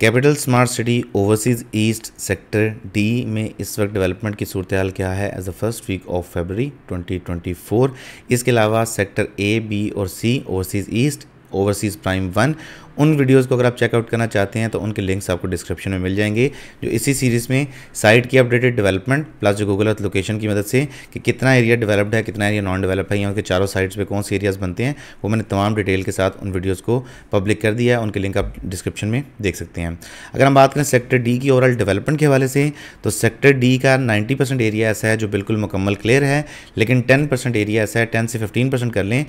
capital smart City Overseas East sector D में इस वक्त डेवलपमेंट की सूरत हाल क्या है as a first week of February 2024 इसके अलावा सेक्टर ए बी और C Overseas East Overseas Prime One उन वीडियोज़ को अगर आप चेकआउट करना चाहते हैं तो उनके लिंक्स आपको डिस्क्रिप्शन में मिल जाएंगे जो इसी सीरीज़ में साइट की अपडेटेड डेवलपमेंट प्लस जो गूगल अर्थ लोकेशन की मदद से कि कितना एरिया डेवलप्ड है कितना एरिया नॉन डेवलप है यहाँ के चारों साइट्स पर कौन से एरियाज़ बनते हैं वो मैंने तमाम डिटेल के साथ उन वीडियोज़ को पब्लिक कर दिया है उनके लिंक आप डिस्क्रिप्शन में देख सकते हैं अगर हम बात करें सेक्टर डी की ओवरऑल डेवलपमेंट के हवाले से तो सेक्टर डी का नाइन्टी परसेंट एरिया ऐसा है जो बिल्कुल मुकम्मल क्लियर है लेकिन टेन परसेंट एरिया ऐसा है टेन से फिफ्टीन परसेंट कर लें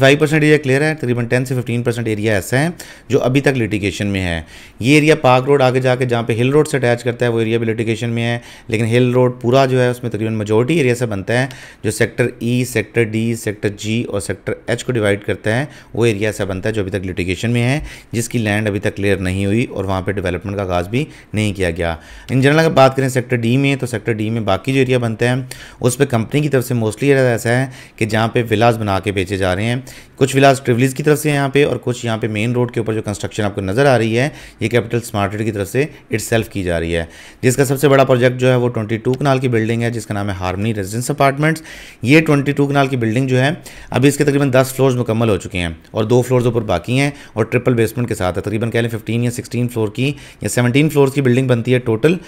फाइव परसेंट एरिया क्लियर है तकरीबन टेन से फिफ़्टीन परसेंट एरिया ऐसा है जो अभी तक लिटिगेशन में है ये एरिया पार्क रोड आगे जाके जहाँ पे हिल रोड से अटैच करता है वो एरिया भी लिटिगेशन में है लेकिन हिल रोड पूरा जो है उसमें तकरीबन मेजोरिटी एरिया से बनता है जो sector E sector D sector G और सेक्टर एच को डिवाइड करता है वो एरिया ऐसा बनता है जो अभी तक लिटिगेशन में है जिसकी लैंड अभी तक क्लियर नहीं हुई और वहाँ पर डिवेलपमेंट का आगाज़ भी नहीं किया गया इन जनरल अगर बात करें सेक्टर डी में तो सेक्टर डी में बाकी जो एरिया बनते हैं उस पर कंपनी की तरफ से मोस्टली एरिया ऐसा है कि जहाँ पर विलास बना के बेचे जा रहे हैं कुछ विलास ट्रिवलीज़ की तरफ से यहाँ पे और कुछ यहाँ पे मेन रोड के ऊपर जो कंस्ट्रक्शन आपको नज़र आ रही है ये कैपिटल स्मार्टेड की तरफ से इट की जा रही है जिसका सबसे बड़ा प्रोजेक्ट जो है वो ट्वेंटी कनाल की बिल्डिंग है जिसका नाम है हार्मनी रेजिडेंस अपार्टमेंट्स ये ट्वेंटी कनाल की बिल्डिंग जो है अभी इसके तकरीबन दस फ्लोर मुकम्मल हो चुके हैं और दो फ्लोर ऊपर बाकी हैं और ट्रिपल बेसमेंट के साथ तकरीबन कह लें फिफ्टीन या सिक्सटीन फ्लोर की या सेवनटीन फ्लोर की बिल्डिंग बनती है टोटल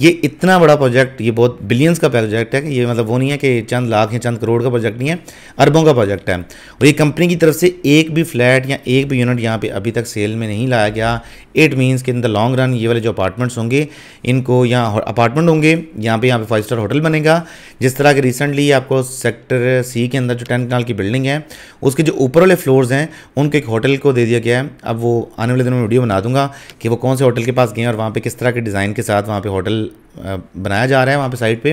ये इतना बड़ा प्रोजेक्ट ये बहुत बिलियंस का प्रोजेक्ट है कि ये मतलब वो नहीं है कि चंद लाख या चंद करोड़ का प्रोजेक्ट नहीं है अरबों का प्रोजेक्ट है और ये कंपनी की तरफ से एक भी फ्लैट या एक भी यूनिट यहाँ पे अभी तक सेल में नहीं लाया गया इट मीन्स कि इन द लॉन्ग रन ये वाले जो अपार्टमेंट्स होंगे इनको यहाँ अपार्टमेंट होंगे यहाँ पे यहाँ पे फाइव स्टार होटल बनेगा जिस तरह के रिसेंटली आपको सेक्टर सी के अंदर जो टेन कनाल की बिल्डिंग है उसके जो ऊपर वाले फ्लोर्स हैं उनके एक होटल को दे दिया गया है अब वो आने वाले दिनों में वीडियो बना दूंगा कि वो कौन से होटल के पास गए और वहाँ पर किस तरह के डिज़ाइन के साथ वहाँ पर होटल बनाया जा रहा है वहाँ पे साइड पे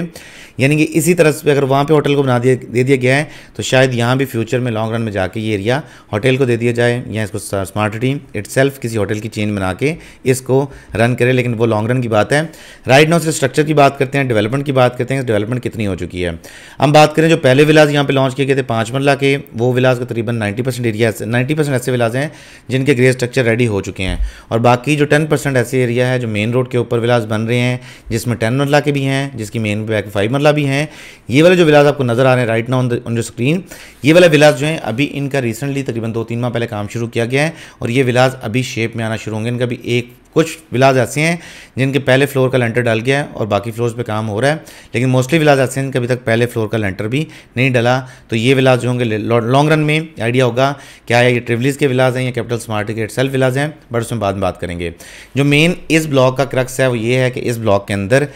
यानी कि इसी तरह से अगर वहाँ पे होटल को बना दिया दे दिया गया है तो शायद यहाँ भी फ्यूचर में लॉन्ग रन में जाके ये एरिया होटल को दे दिया जाए या इसको स्मार्ट टीम इट किसी होटल की चेन बना के इसको रन करे लेकिन वो लॉन्ग रन की बात है राइट नाउ से स्ट्रक्चर की बात करते हैं डेवलपमेंट की बात करते हैं डेवलपमेंट कितनी हो चुकी है हम बात करें जो पहले विलाज यहाँ पर लॉन्च किए गए थे पाँच मरला के वो विलाज का तरीबन ninety percent area ninety percent ऐसे विलाज हैं जिनके ग्रे स्ट्रक्चर रेडी हो चुके हैं और बाकी जो टेन परसेंट ऐसे एरिया है जो मेन रोड के ऊपर विलाज बन रहे हैं जिसमें जिसमें टेन मरला के भी हैं जिसकी मेन बैक फाइव मरला भी हैं ये वाले जो विलाज आपको नज़र आ रहे हैं राइट ना ऑन ऑन जो स्क्रीन ये वाला विलाज जो है अभी इनका रिसेंटली तकरीबन दो तीन माह पहले काम शुरू किया गया है और ये विलाज अभी शेप में आना शुरू होंगे इनका भी एक कुछ विलाज ऐसे हैं जिनके पहले फ्लोर का लेंटर डाल गया है और बाकी फ्लोर्स पे काम हो रहा है लेकिन मोस्टली विलाज ऐसे हैं जिनके अभी तक पहले फ्लोर का लेंटर भी नहीं डला तो ये विलाज जो होंगे लॉन्ग रन में आइडिया होगा क्या ये ट्रिवलीज के विलाज हैं या कैपिटल स्मार्ट के सेल्फ विलाज हैं बट उसमें बाद में बात करेंगे जो मेन इस ब्लॉक का क्रक्स है वो ये है कि इस ब्लॉक के अंदर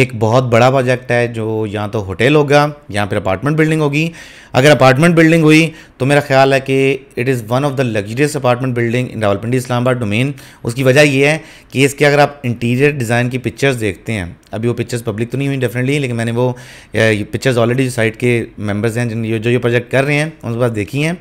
एक बहुत बड़ा प्रोजेक्ट है जो या तो होटल होगा या फिर अपार्टमेंट बिल्डिंग होगी अगर अपार्टमेंट बिल्डिंग हुई तो मेरा ख्याल है कि it is one of the luxurious apartment building in Rawalpindi Islamabad domain उसकी वजह यह है कि इसके अगर आप इंटीरियर डिज़ाइन की पिक्चर्स देखते हैं अभी वो पिक्चर्स पब्लिक तो नहीं हुई डेफिनेटली लेकिन मैंने वो पिक्चर्स ऑलरेडी साइट के मेंबर्स हैं जिन जो ये प्रोजेक्ट कर रहे हैं उनके पास देखी हैं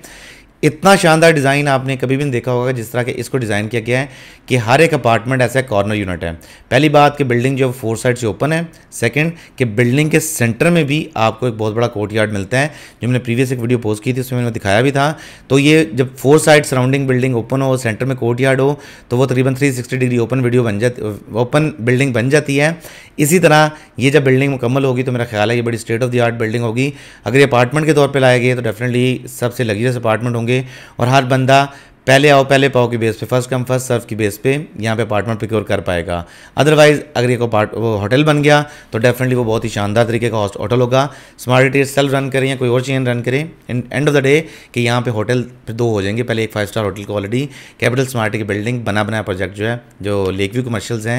इतना शानदार डिज़ाइन आपने कभी भी नहीं देखा होगा जिस तरह के इसको डिज़ाइन किया गया है कि हर एक अपार्टमेंट ऐसा कॉर्नर यूनिट है पहली बात कि बिल्डिंग जो फोर साइड से ओपन है सेकंड कि बिल्डिंग के सेंटर में भी आपको एक बहुत बड़ा कोर्ट यार्ड मिलता है जो मैंने प्रीवियस एक वीडियो पोस्ट की थी उसमें मैंने दिखाया भी था तो ये जब four side surrounding building open हो सेंटर में कोर्ट यार्ड हो तो वो तकरीबन थ्री डिग्री ओपन वीडियो बन जाती ओपन बिल्डिंग बन जाती है इसी तरह ये जब बिल्डिंग मुकम्मल होगी तो मेरा ख्याल है ये बड़ी state of the art building होगी अगर ये अपार्टमेंट के तौर पर लाया गया तो डेफिनेटली सबसे लग्जरियस अपार्टमेंट होंगे होंगे और हर बंदा पहले आओ पहले पाओ की बेस पे फर्स्ट कम फर्स्ट सर्व की बेस पे यहाँ पे अपार्टमेंट प्रिक्योर कर पाएगा अदरवाइज अगर एक वो होटल बन गया तो डेफिनेटली वो बहुत ही शानदार तरीके का होटल होगा स्मार्ट रिटेल सेल्फ रन करें या कोई और चेन रन करें एंड ऑफ द डे कि यहाँ पे होटल फिर दो हो जाएंगे पहले एक फाइव स्टार होटल को ऑलरेडी कैपिटल स्मार्ट की बिल्डिंग बना बनाया प्रोजेक्ट जो है जो लेक व्यू कमर्शल्स हैं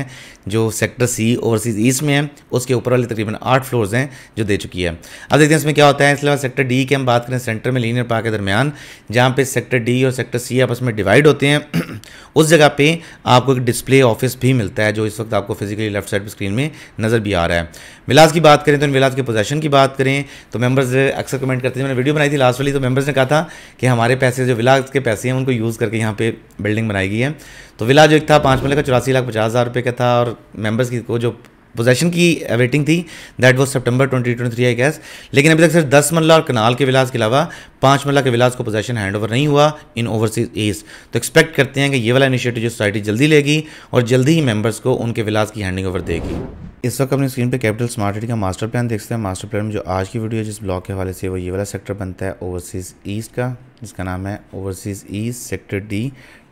जो सेक्टर सी ओवरसीज ईस्ट में है उसके ऊपर वाले तकरीबन आठ फ्लोर्स हैं जो दे चुकी है अब देखते हैं इसमें क्या होता है इसके अलावा सेक्टर डी की हम बात करें सेंटर में लीनियर पार्क के दरमियान जहाँ पे सेक्टर डी और सेक्टर सी आप आपस में डिवाइड होते हैं उस जगह पे आपको एक डिस्प्ले ऑफिस भी मिलता है जो इस वक्त आपको फिजिकली लेफ्ट साइड पर स्क्रीन में नज़र भी आ रहा है विलास की बात करें तो इन विलास के पोजेशन की बात करें तो मेम्बर्स अक्सर कमेंट करते थे मैंने वीडियो बनाई थी लास्ट वाली तो मेम्बर्स ने कहा था कि हमारे पैसे जो विलास के पैसे हैं उनको यूज़ करके यहाँ पर बिल्डिंग बनाई गई है तो विला जो एक था पाँच मिले का चौरासी लाख पचास हज़ार रुपये का था और मेम्बर्स की को जो पोजेशन की रेटिंग थी that twenty September 2023 I guess लेकिन अभी तक सिर्फ दस मल्ला और कनाल के विलास के अलावा पाँच मल्ला के विलास को पोजेशन हैंड ओवर नहीं हुआ इन ओवरसीज एज तो एक्सपेक्ट करते हैं कि ये वाला इनिशिएटिव जो सोसाइटी जल्दी लेगी और जल्दी ही मेम्बर्स को उनके विलास की हैंडिंग ओवर देगी इस वक्त अपनी स्क्रीन पे कैपिटल स्मार्ट सिटी का मास्टर प्लान देखते हैं मास्टर प्लान में जो आज की वीडियो जिस ब्लॉक के हवाले से वो ये वाला सेक्टर बनता है ओवरसीज़ ईस्ट का जिसका नाम है ओवरसीज़ ईस्ट सेक्टर डी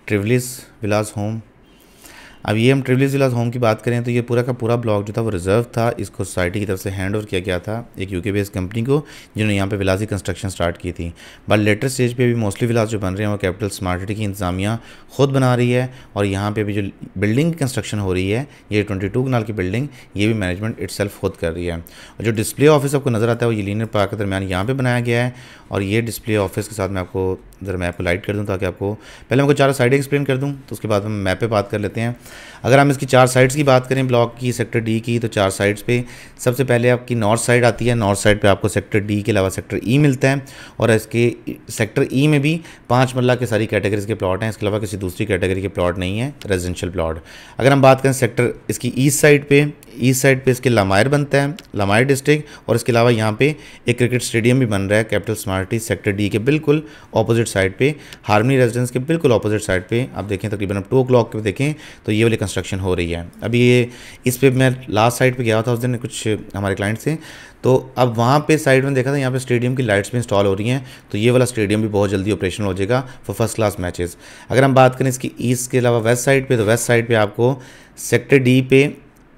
ट्रिवलिस विलास होम अब ये हम ट्रिवली जिलाज होम की बात करें तो ये पूरा का पूरा ब्लॉक जो था वो रिजर्व था इसको सोसाइटी की तरफ से हैंड ओवर किया गया था एक यूके बेस्ड कंपनी को जिन्होंने यहाँ पे विलासी कंस्ट्रक्शन स्टार्ट की थी बट लेटर स्टेज पे भी मोस्टली विलास जो बन रहे हैं वो कैपिटल स्मार्ट सिटी की इंतजामिया खुद बना रही है और यहाँ पर भी जो बिल्डिंग कंस्ट्रक्शन हो रही है ये ट्वेंटी टू की बिल्डिंग ये भी मैनेजमेंट इट खुद कर रही है और जो डिस्प्ले ऑफिस आपको नज़र आता है वो ये लीनर पार्क के दरमियान यहाँ पर बनाया गया है और ये डिस्प्ले ऑफिस के साथ मैं आपको ज़रा मैं आपको लाइट कर दूँ ताकि आपको पहले मैं चार साइडें एक्सप्लेन कर दूँ तो उसके बाद हम मैप पे बात कर लेते हैं अगर हम इसकी चार साइड्स की बात करें ब्लॉक की सेक्टर डी की तो चार साइड्स पे सबसे पहले आपकी नॉर्थ साइड आती है नॉर्थ साइड पर आपको सेक्टर डी के अलावा सेक्टर ई e मिलता है और इसके सेक्टर ई e में भी पाँच मरला के सारी कैटेगरीज के प्लाट हैं इसके अलावा किसी दूसरी कैटेगरी के प्लाट नहीं है रेजिडेंशियल प्लाट अगर हम बात करें सेक्टर इसकी ईस्ट साइड पर ईस्ट साइड पे इसके लामायर बनता है लामायर डिस्ट्रिक्ट और इसके अलावा यहाँ पे एक क्रिकेट स्टेडियम भी बन रहा है कैपिटल स्मार्टी सेक्टर डी के बिल्कुल ऑपोजिट साइड पे हार्मनी रेजिडेंस के बिल्कुल ऑपोजिट साइड पे आप देखें तकरीबन आप टू ओ क्लॉक देखें तो ये वाली कंस्ट्रक्शन हो रही है अभी ये इस पर मैं लास्ट साइड पर गया था उस दिन कुछ हमारे क्लाइंट से तो अब वहाँ पे साइड में देखा था यहाँ पे स्टेडियम की लाइट्स भी इंस्टॉल हो रही हैं तो ये वाला स्टेडियम भी बहुत जल्दी ऑपरेशन हो जाएगा फॉर फर्स्ट क्लास मैचेस अगर हम बात करें इसकी ईस्ट के अलावा वेस्ट साइड पे तो वेस्ट साइड पे आपको सेक्टर डी पे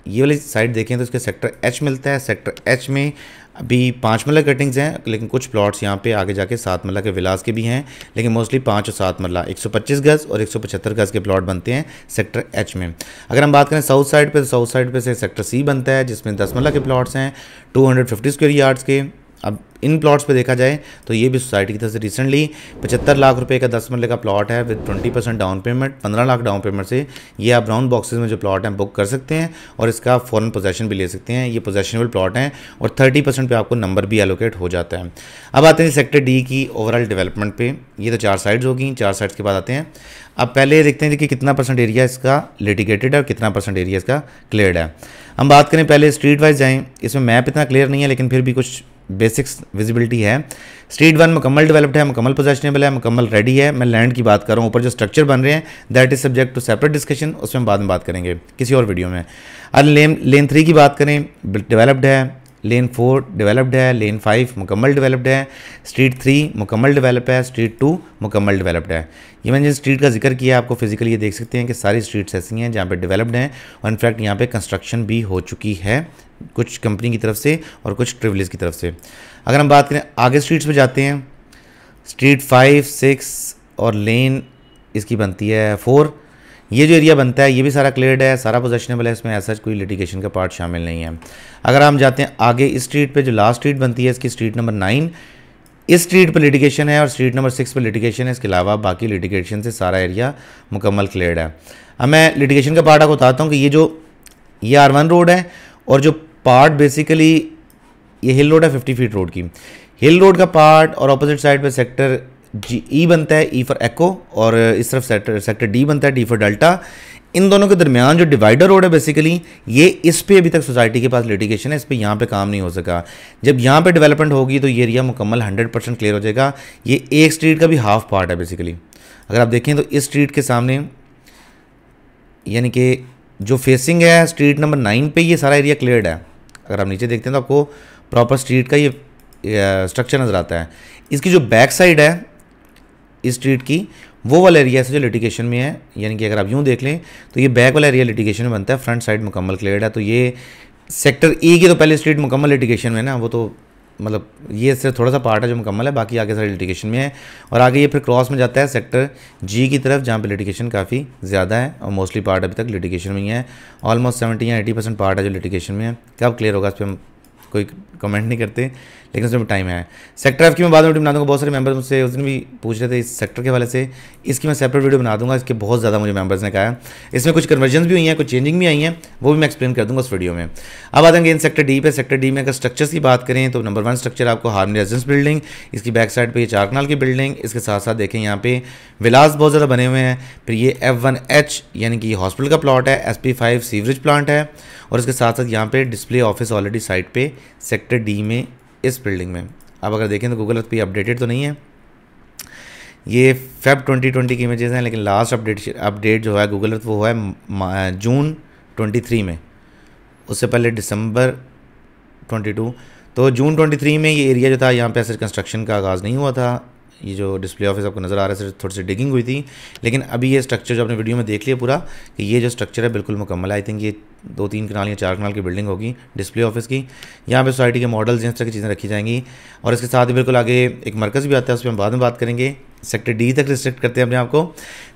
ये वाली साइड देखें तो इसके सेक्टर एच मिलता है सेक्टर एच में अभी पाँच मरला कटिंग्स हैं लेकिन कुछ प्लॉट्स यहाँ पे आगे जाके सात मरला के विलास के भी हैं लेकिन मोस्टली पाँच और सात मरला 125 गज़ और 175 गज़ के प्लॉट बनते हैं सेक्टर एच में अगर हम बात करें साउथ साइड पे तो साउथ साइड पे से सेक्टर सी बनता है जिसमें दस मरला के प्लॉट्स हैं 250 स्क्वेयर यार्ड्स के अब इन प्लॉट्स पे देखा जाए तो ये भी सोसाइटी की तरफ से रिसेंटली पचहत्तर लाख रुपए का दस मरले का प्लॉट है with twenty percent down payment पंद्रह लाख डाउन पेमेंट से ये आप ब्राउन बॉक्सेस में जो प्लॉट हैं बुक कर सकते हैं और इसका आप फ़ौरन पोजेशन भी ले सकते हैं ये पोजेशनेबल प्लॉट हैं और थर्टी परसेंट पर आपको नंबर भी एलोकेट हो जाता है अब आते हैं सेक्टर डी की ओवरऑल डेवलपमेंट पर ये तो चार साइड्स होगी चार साइड्स के बाद आते हैं अब पहले देखते हैं कि कितना परसेंट एरिया इसका लिटिगेटेड है और कितना परसेंट एरिया इसका क्लियर है हम बात करें पहले स्ट्रीट वाइज जाएँ इसमें मैप इतना क्लियर नहीं है लेकिन फिर भी कुछ बेसिक्स विजिबिलिटी है स्ट्रीट वन मुकम्मल डेवलप्ड है मुकम्मल पोजेशनेबल है मुकम्मल रेडी है मैं लैंड की बात कर रहा हूँ ऊपर जो स्ट्रक्चर बन रहे हैं that is subject to separate discussion उसमें बाद में बात करेंगे किसी और वीडियो में अगर लेन लेन थ्री की बात करें डेवलप्ड है लेन फोर डेवलप्ड है लेन फाइव मुकम्मल डेवलप्ड है स्ट्रीट थ्री मुकम्मल डेवलप है स्ट्रीट टू मुकम्मल डेवलप्ड है ये मैंने जिस स्ट्रीट का जिक्र किया आपको फिजिकली ये देख सकते हैं कि सारी स्ट्रीट्स ऐसी हैं जहाँ पर डेवलप्ड हैं और इनफैक्ट यहाँ पर कंस्ट्रक्शन भी हो चुकी है कुछ कंपनी की तरफ से और कुछ ट्रेवल्स की तरफ से अगर हम बात करें आगे स्ट्रीट्स पर जाते हैं स्ट्रीट फाइव सिक्स और लेन इसकी बनती है फोर ये जो एरिया बनता है ये भी सारा क्लियर है सारा पोजेशनेबल है इसमें ऐसा कोई लिटिगेशन का पार्ट शामिल नहीं है अगर हम जाते हैं आगे इस स्ट्रीट पे जो लास्ट स्ट्रीट बनती है इसकी स्ट्रीट नंबर नाइन इस स्ट्रीट पर लिटिगेशन है और स्ट्रीट नंबर सिक्स पर लिटिगेशन है इसके अलावा बाकी लिटिगेशन से सारा एरिया मुकम्मल क्लियर है अब मैं लिटिगेशन का पार्ट आपको बताता हूँ कि ये जो ये आर वन रोड है और जो पार्ट बेसिकली ये हिल रोड है फिफ्टी फीट रोड की हिल रोड का पार्ट और अपोजिट साइड पर सेक्टर जी ई e बनता है ई फॉर एक्ो और इस तरफ सेक्टर सेक्टर डी बनता है डी फॉर डेल्टा इन दोनों के दरमियान जो डिवाइडर रोड है बेसिकली ये इस पर अभी तक सोसाइटी के पास लिटिगेशन है इस पर यहाँ पे काम नहीं हो सका जब यहाँ पे डेवलपमेंट होगी तो ये एरिया मुकम्मल 100 परसेंट क्लियर हो जाएगा ये एक स्ट्रीट का भी हाफ पार्ट है बेसिकली अगर आप देखें तो इस स्ट्रीट के सामने यानी कि जो फेसिंग है स्ट्रीट नंबर नाइन पर ये सारा एरिया क्लियर है अगर आप नीचे देखते हैं तो आपको प्रॉपर स्ट्रीट का ये स्ट्रक्चर नज़र आता है इसकी जो बैक साइड है इस स्ट्रीट की वो वाला एरिया से जो लिटिगेशन में है यानी कि अगर आप यूँ देख लें तो ये बैक वाला एरिया लिटिगेशन में बनता है फ्रंट साइड मुकम्मल क्लियर है तो ये सेक्टर ई की तो पहले स्ट्रीट मुकम्मल लिटिगेशन में ना वो तो मतलब ये सिर्फ थोड़ा सा पार्ट है जो मुकम्मल है बाकी आगे सारे लिटिगेशन में है और आगे ये फिर क्रॉस में जाता है सेक्टर जी की तरफ जहाँ पे लिटिगेशन काफ़ी ज़्यादा है और मोस्टली पार्ट अभी तक लिटिगेशन में ही है ऑलमोस्ट सेवेंटी या एटी परसेंट पार्ट है जो लिटिगेशन में है कब क्लियर होगा इस पर हम कोई कमेंट नहीं करते लेकिन उसमें टाइम है सेक्टर एफ की मैं बाद में वीडियो बना दूँगा बहुत सारे मेंबर्स मुझसे उस दिन भी पूछ रहे थे इस सेक्टर के वाले से इसकी मैं सेपरेट वीडियो बना दूंगा इसके बहुत ज़्यादा मुझे मेंबर्स ने कहा इसमें कुछ कन्वर्जन भी हुई हैं कुछ चेंजिंग भी आई हैं वो भी मैं एक्सप्लेन कर दूँगा उस वीडियो में अब आ जाएंगे इन सेक्टर डी पे सेक्टर डी में अगर स्ट्रक्चर्स की बात करें तो नंबर वन स्ट्रक्चर आपको हार्मनी रेजिडेंस बिल्डिंग इसकी बैक साइड पर चार कनाल की बिल्डिंग इसके साथ साथ देखें यहाँ पे विलास बहुत ज़्यादा बने हुए हैं फिर ये एफ वन एच यानी कि हॉस्पिटल का प्लॉट है S P five sewerage plant है और इसके साथ साथ यहाँ पे डिस्प्ले ऑफिस ऑलरेडी साइट पे सेक्टर डी में इस बिल्डिंग में अब अगर देखें तो गूगल अर्थ पे अपडेटेड तो नहीं है ये फेब 2020 की इमेजेस हैं लेकिन लास्ट अपडेट अपडेट जो है गूगल अर्थ वो है जून 23 में उससे पहले दिसंबर 22 तो जून 23 में ये एरिया जो था यहाँ पे ऐसे कंस्ट्रक्शन का आगाज़ नहीं हुआ था ये जो डिस्प्ले ऑफिस आपको नज़र आ रहा है थोड़ी सी डिगिंग हुई थी लेकिन अभी ये स्ट्रक्चर जो आपने वीडियो में देख लिया पूरा कि ये जो स्ट्रक्चर है बिल्कुल मुकम्मल आई थिंक ये दो तीन कनाल या चार कनाल की बिल्डिंग होगी डिस्प्ले ऑफिस की यहाँ पे सोसाइटी के मॉडल्स इस तरह की चीज़ें रखी जाएंगी और इसके साथ ही बिल्कुल आगे एक मरकज़ भी आता है उस पर हम बाद में बात करेंगे सेक्टर डी तक रिस्ट्रिक्ट करते हैं अपने आप को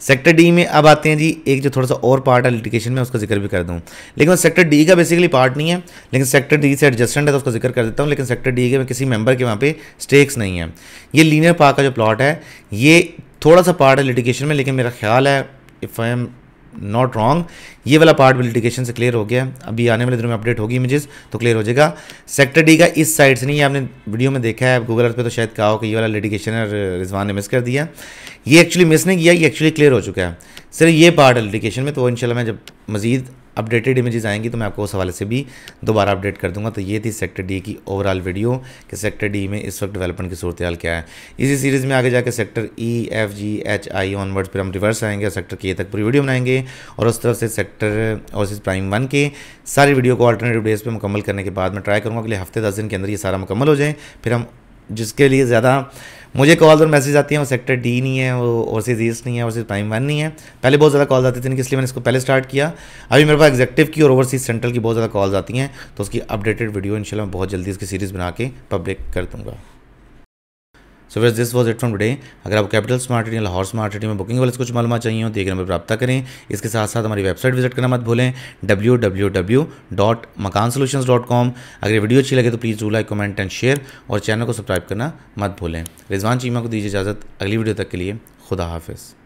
सेक्टर डी में अब आते हैं जी एक जो थोड़ा सा और पार्ट है लिटिकेशन में उसका जिक्र भी कर दूँ लेकिन सेक्टर डी का बेसिकली पार्ट नहीं है लेकिन सेक्टर डी से एडजस्टेंट है तो उसका जिक्र कर देता हूँ लेकिन सेक्टर डी के में किसी मेंबर के वहाँ पे स्टेक्स नहीं है ये लीनियर पार्क का जो प्लॉट है ये थोड़ा सा पार्ट है लिटिकेशन में लेकिन मेरा ख्याल है if I am not wrong ये वाला पार्ट वेरिफिकेशन से क्लियर हो गया अभी आने वाले दिनों में अपडेट होगी इमेजेस तो क्लियर हो जाएगा सेक्टर डी का इस साइड से नहीं है आपने वीडियो में देखा है गूगल अर्थ पे तो शायद कहा हो कि ये वाला है रिजवान ने मिस कर दिया ये एक्चुअली मिस नहीं किया ये एक्चुअली क्लियर हो चुका है सिर्फ ये पार्ट है लिटिगेशन में तो इनशाला मैं जब मजीद अपडेटेड इमेजेस आएंगी तो मैं आपको उस हवाले से भी दोबारा अपडेट कर दूंगा तो ये थी सेक्टर डी की ओवरऑल वीडियो कि सेक्टर डी में इस वक्त डेवलपमेंट की सूरत हाल क्या है इसी सीरीज़ में आगे जाकर sector E F G H I onwards फिर हम रिवर्स आएंगे और सेक्टर के तक पूरी वीडियो बनाएंगे और उस तरफ से सेक्टर और प्राइम वन के सारी वीडियो को ऑल्टरनेटिव डेज पर मुकम्मल करने के बाद मैं ट्राई करूँगा अगले हफ्ते दस दिन के अंदर ये सारा मुकम्मल हो जाए फिर हम जिसके लिए ज़्यादा मुझे कॉल और मैसेज आती हैं वो सेक्टर डी नहीं है वो ओवरसीज ईस्ट नहीं है ओवरसीज प्राइम वन नहीं है पहले बहुत ज़्यादा कॉल आती थी इसलिए मैंने इसको पहले स्टार्ट किया अभी मेरे पास एग्जेक्टिव की और ओवरसीज सेंट्रल की बहुत ज़्यादा कॉल्स आती हैं तो उसकी अपडेटेड वीडियो इनशाला मैं बहुत जल्दी इसकी सीरीज़ बना के पब्लिक कर दूँगा so was this was it from today अगर आप capital smart city Lahore smart city में बुकिंग वाले कुछ मालूम चाहिए हो तो एक नंबर प्राप्त करें इसके साथ साथ हमारी वेबसाइट विजिट करना मत भूलें W W W dot Makaan solution dot com अगर वीडियो अच्छी लगे तो please do like comment and share और चैनल को सब्सक्राइब करना मत भूलें रिजवान चीमा को दीजिए इजाज़त अगली वीडियो तक के लिए खुदा हाफिज़